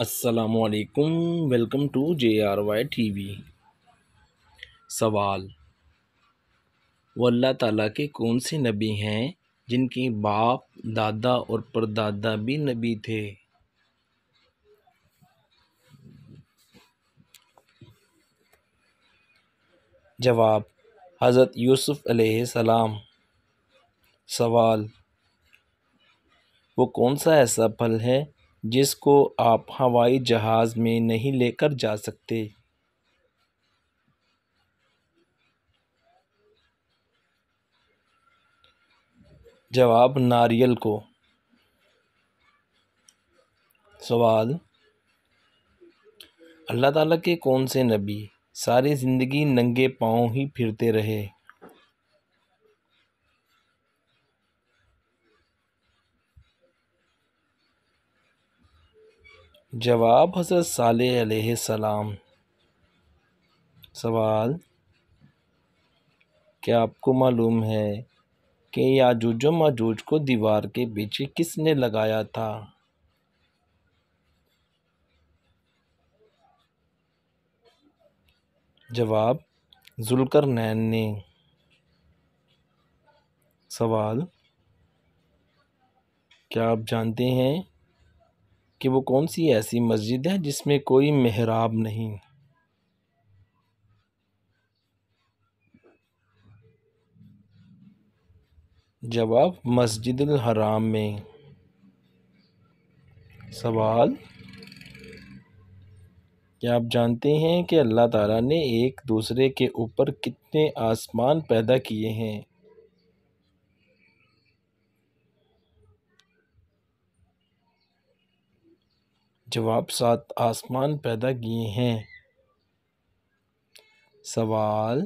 असलकुम welcome to J R Y T V सवाल वल्ला ताला के कौन से नबी हैं जिनके बाप दादा और परदादा भी नबी थे जवाब हज़रत यूसुफ़ सलाम सवाल वो कौन सा ऐसा फल है जिसको आप हवाई जहाज़ में नहीं लेकर जा सकते जवाब नारियल को सवाल अल्लाह ताला के कौन से नबी सारी ज़िंदगी नंगे पाँव ही फिरते रहे जवाब हज़रत साल सलाम सवाल क्या आपको मालूम है कि याजूज माजूज को दीवार के पीछे किसने लगाया था जवाब जुलकर नैन ने सवाल क्या आप जानते हैं कि वो कौन सी ऐसी मस्जिद है जिसमें कोई मेहराब नहीं जवाब मस्जिद हराम में सवाल क्या आप जानते हैं कि अल्लाह ताला ने एक दूसरे के ऊपर कितने आसमान पैदा किए हैं जवाब सात आसमान पैदा किए हैं सवाल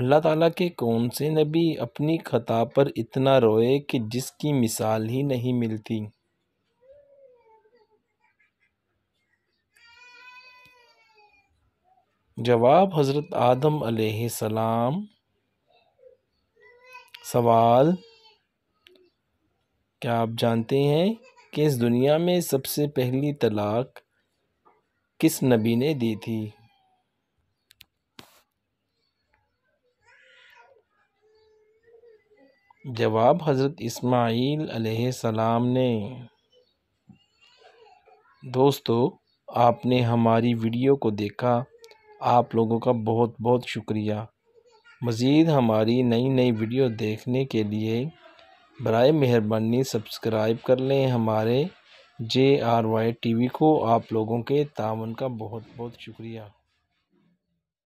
अल्लाह ताला के कौन से नबी अपनी खता पर इतना रोए कि जिसकी मिसाल ही नहीं मिलती जवाब हज़रत आदम सलाम सवाल क्या आप जानते हैं कि इस दुनिया में सबसे पहली तलाक किस नबी ने दी थी जवाब हज़रत इस्माईल सलाम ने दोस्तों आपने हमारी वीडियो को देखा आप लोगों का बहुत बहुत शुक्रिया मज़ीद हमारी नई नई वीडियो देखने के लिए बर मेहरबानी सब्सक्राइब कर लें हमारे J R Y T V को आप लोगों के तान का बहुत बहुत शुक्रिया